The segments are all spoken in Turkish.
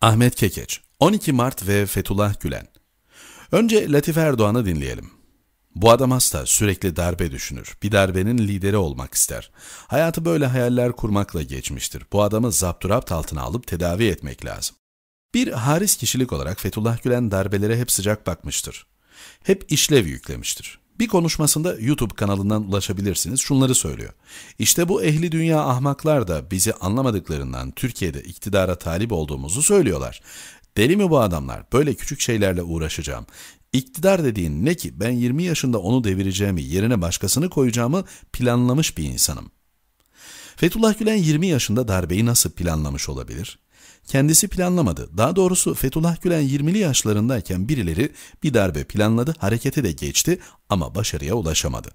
Ahmet Kekeç, 12 Mart ve Fethullah Gülen. Önce Latif Erdoğan'ı dinleyelim. Bu adam hasta, sürekli darbe düşünür. Bir darbenin lideri olmak ister. Hayatı böyle hayaller kurmakla geçmiştir. Bu adamı zapturapt altına alıp tedavi etmek lazım. Bir haris kişilik olarak Fethullah Gülen darbelere hep sıcak bakmıştır. Hep işlev yüklemiştir. Bir konuşmasında YouTube kanalından ulaşabilirsiniz. Şunları söylüyor. İşte bu ehli dünya ahmaklar da bizi anlamadıklarından Türkiye'de iktidara talip olduğumuzu söylüyorlar. Deli mi bu adamlar? Böyle küçük şeylerle uğraşacağım. İktidar dediğin ne ki ben 20 yaşında onu devireceğimi, yerine başkasını koyacağımı planlamış bir insanım. Fethullah Gülen 20 yaşında darbeyi nasıl planlamış olabilir? Kendisi planlamadı. Daha doğrusu Fethullah Gülen 20'li yaşlarındayken birileri bir darbe planladı, harekete de geçti ama başarıya ulaşamadı.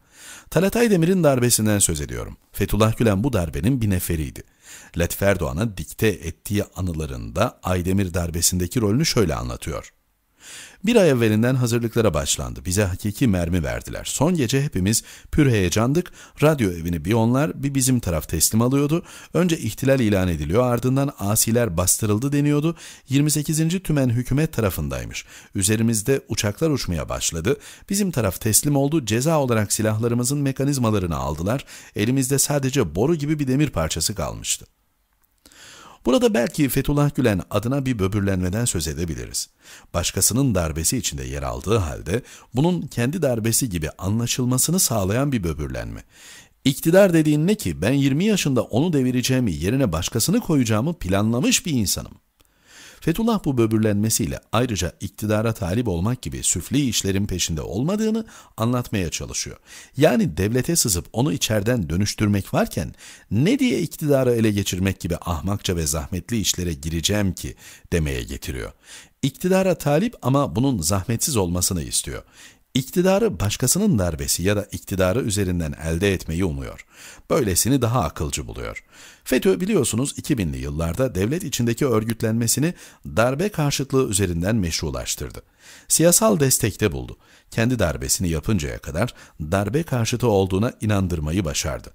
Talat Aydemir'in darbesinden söz ediyorum. Fethullah Gülen bu darbenin bir neferiydi. Latif Erdoğan'a dikte ettiği anılarında Aydemir darbesindeki rolünü şöyle anlatıyor. Bir ay evvelinden hazırlıklara başlandı. Bize hakiki mermi verdiler. Son gece hepimiz pür heyecandık. Radyo evini bir onlar bir bizim taraf teslim alıyordu. Önce ihtilal ilan ediliyor ardından asiler bastırıldı deniyordu. 28. Tümen hükümet tarafındaymış. Üzerimizde uçaklar uçmaya başladı. Bizim taraf teslim oldu. Ceza olarak silahlarımızın mekanizmalarını aldılar. Elimizde sadece boru gibi bir demir parçası kalmıştı. Burada belki Fethullah Gülen adına bir böbürlenmeden söz edebiliriz. Başkasının darbesi içinde yer aldığı halde bunun kendi darbesi gibi anlaşılmasını sağlayan bir böbürlenme. İktidar dediğin ne ki ben 20 yaşında onu devireceğimi yerine başkasını koyacağımı planlamış bir insanım. Fethullah bu böbürlenmesiyle ayrıca iktidara talip olmak gibi süfli işlerin peşinde olmadığını anlatmaya çalışıyor. Yani devlete sızıp onu içeriden dönüştürmek varken ne diye iktidara ele geçirmek gibi ahmakça ve zahmetli işlere gireceğim ki demeye getiriyor. İktidara talip ama bunun zahmetsiz olmasını istiyor. İktidarı başkasının darbesi ya da iktidarı üzerinden elde etmeyi umuyor. Böylesini daha akılcı buluyor. FETÖ biliyorsunuz 2000'li yıllarda devlet içindeki örgütlenmesini darbe karşıtlığı üzerinden meşrulaştırdı. Siyasal destekte buldu. Kendi darbesini yapıncaya kadar darbe karşıtı olduğuna inandırmayı başardı.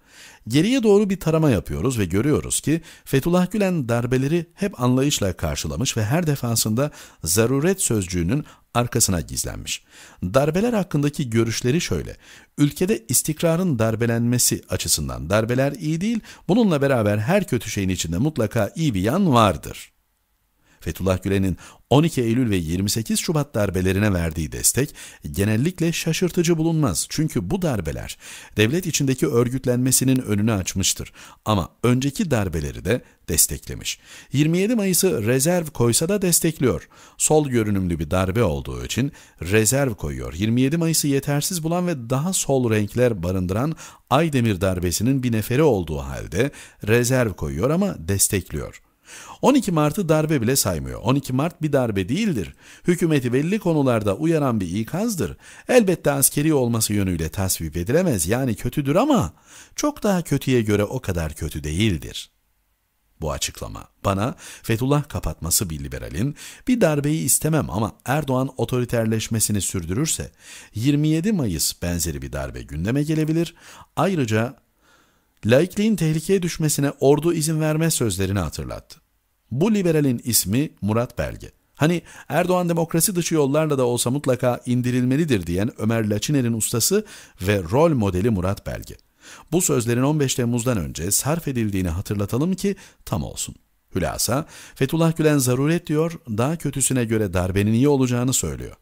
Geriye doğru bir tarama yapıyoruz ve görüyoruz ki Fethullah Gülen darbeleri hep anlayışla karşılamış ve her defasında zaruret sözcüğünün arkasına gizlenmiş. Darbeler hakkındaki görüşleri şöyle. Ülkede istikrarın darbelenmesi açısından darbeler iyi değil, bununla beraber her kötü şeyin içinde mutlaka iyi bir yan vardır.'' Fethullah Gülen'in 12 Eylül ve 28 Şubat darbelerine verdiği destek genellikle şaşırtıcı bulunmaz. Çünkü bu darbeler devlet içindeki örgütlenmesinin önünü açmıştır. Ama önceki darbeleri de desteklemiş. 27 Mayıs'ı rezerv koysa da destekliyor. Sol görünümlü bir darbe olduğu için rezerv koyuyor. 27 Mayıs'ı yetersiz bulan ve daha sol renkler barındıran Aydemir darbesinin bir neferi olduğu halde rezerv koyuyor ama destekliyor. 12 Mart'ı darbe bile saymıyor. 12 Mart bir darbe değildir. Hükümeti belli konularda uyaran bir ikazdır. Elbette askeri olması yönüyle tasvip edilemez yani kötüdür ama çok daha kötüye göre o kadar kötü değildir. Bu açıklama bana Fethullah kapatması bir liberalin bir darbeyi istemem ama Erdoğan otoriterleşmesini sürdürürse 27 Mayıs benzeri bir darbe gündeme gelebilir. Ayrıca laikliğin tehlikeye düşmesine ordu izin verme sözlerini hatırlattı. Bu liberalin ismi Murat Belge. Hani Erdoğan demokrasi dışı yollarla da olsa mutlaka indirilmelidir diyen Ömer Laçiner'in ustası ve rol modeli Murat Belge. Bu sözlerin 15 Temmuz'dan önce sarf edildiğini hatırlatalım ki tam olsun. Hülasa, Fethullah Gülen zaruret diyor, daha kötüsüne göre darbenin iyi olacağını söylüyor.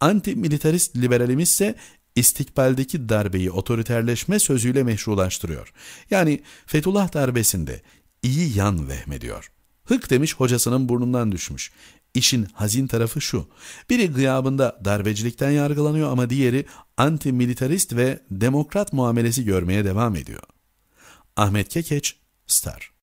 Anti-militarist liberalimiz ise istikbaldeki darbeyi otoriterleşme sözüyle meşrulaştırıyor. Yani Fethullah darbesinde iyi yan vehmediyor. Hık demiş hocasının burnundan düşmüş. İşin hazin tarafı şu. Biri gıyabında darbecilikten yargılanıyor ama diğeri anti-militarist ve demokrat muamelesi görmeye devam ediyor. Ahmet Kekeç, Star